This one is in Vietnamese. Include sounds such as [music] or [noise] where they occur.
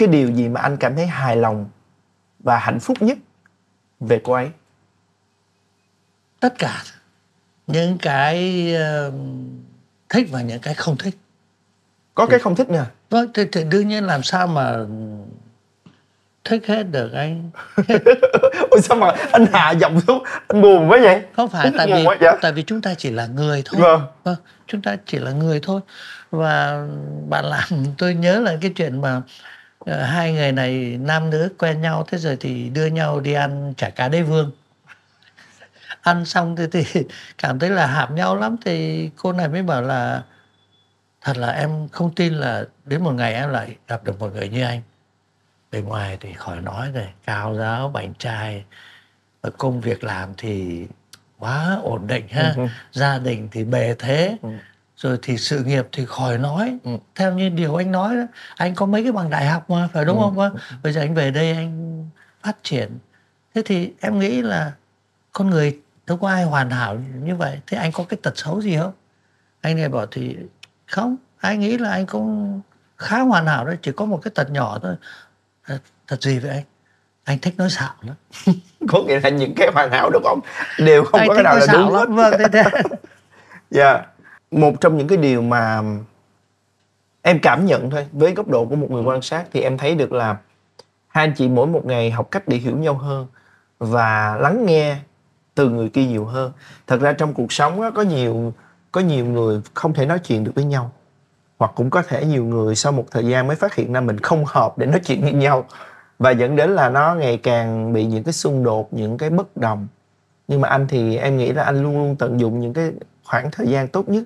cái điều gì mà anh cảm thấy hài lòng và hạnh phúc nhất về cô ấy tất cả những cái uh, thích và những cái không thích có thì, cái không thích nè vâng thì, thì đương nhiên làm sao mà thích hết được anh [laughs] ôi sao mà anh hạ giọng xuống anh buồn quá vậy không phải tại vì dạ? tại vì chúng ta chỉ là người thôi vâng. vâng chúng ta chỉ là người thôi và bạn làm tôi nhớ là cái chuyện mà Ờ, hai người này nam nữ quen nhau thế rồi thì đưa nhau đi ăn chả cá đê vương [laughs] ăn xong thì, thì cảm thấy là hạp nhau lắm thì cô này mới bảo là thật là em không tin là đến một ngày em lại gặp được một người như anh bề ngoài thì khỏi nói rồi cao giáo bảnh trai ở công việc làm thì quá ổn định ha ừ, ừ. gia đình thì bề thế ừ rồi thì sự nghiệp thì khỏi nói ừ. theo như điều anh nói đó anh có mấy cái bằng đại học mà phải đúng ừ. không ừ. Ừ. bây giờ anh về đây anh phát triển thế thì em nghĩ là con người đâu có ai hoàn hảo như vậy thế anh có cái tật xấu gì không anh này bảo thì không anh nghĩ là anh cũng khá hoàn hảo đấy chỉ có một cái tật nhỏ thôi ờ, thật gì vậy anh anh thích nói xạo lắm [laughs] có nghĩa là những cái hoàn hảo đúng không đều không anh có cái nào là đúng hết vâng thế [laughs] dạ một trong những cái điều mà em cảm nhận thôi với góc độ của một người quan ừ. sát thì em thấy được là hai anh chị mỗi một ngày học cách để hiểu nhau hơn và lắng nghe từ người kia nhiều hơn thật ra trong cuộc sống có nhiều có nhiều người không thể nói chuyện được với nhau hoặc cũng có thể nhiều người sau một thời gian mới phát hiện ra mình không hợp để nói chuyện với nhau và dẫn đến là nó ngày càng bị những cái xung đột những cái bất đồng nhưng mà anh thì em nghĩ là anh luôn luôn tận dụng những cái khoảng thời gian tốt nhất